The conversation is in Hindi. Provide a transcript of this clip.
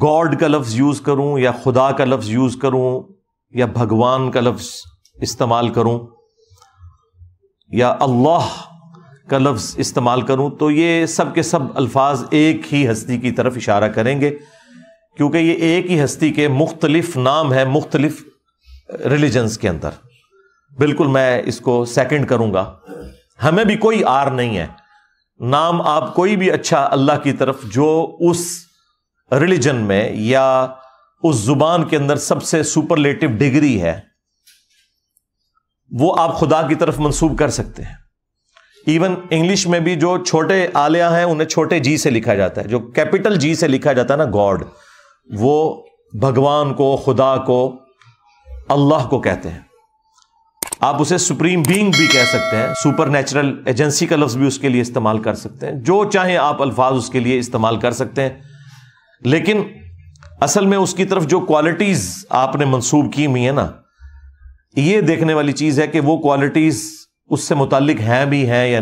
गॉड का लफ्ज़ यूज़ करूँ या खुदा का लफ्ज़ यूज़ करूँ या भगवान का लफ्ज़ इस्तेमाल करूँ या अल्लाह का लफ्ज़ इस्तेमाल करूं तो ये सब के सब अल्फाज एक ही हस्ती की तरफ इशारा करेंगे क्योंकि ये एक ही हस्ती के मुख्तलिफ नाम है मुख्तलिफ रिलीजन्स के अंदर बिल्कुल मैं इसको सेकेंड करूँगा हमें भी कोई आर नहीं है नाम आप कोई भी अच्छा अल्लाह की तरफ जो उस रिलीजन में या उस जुबान के अंदर सबसे सुपरलेटिव डिग्री है वो आप खुदा की तरफ मंसूब कर सकते हैं इवन इंग्लिश में भी जो छोटे आलिया हैं उन्हें छोटे जी से लिखा जाता है जो कैपिटल जी से लिखा जाता है ना गॉड वो भगवान को खुदा को अल्लाह को कहते हैं आप उसे सुप्रीम बींग भी कह सकते हैं सुपर नेचुरल एजेंसी का लफ्ज़ भी उसके लिए इस्तेमाल कर सकते हैं जो चाहे आप अल्फाज उसके लिए इस्तेमाल कर सकते हैं लेकिन असल में उसकी तरफ जो क्वालिटीज आपने मंसूब की हुई है ना ये देखने वाली चीज है कि वो क्वालिटीज उससे मुतालिक हैं भी हैं या नहीं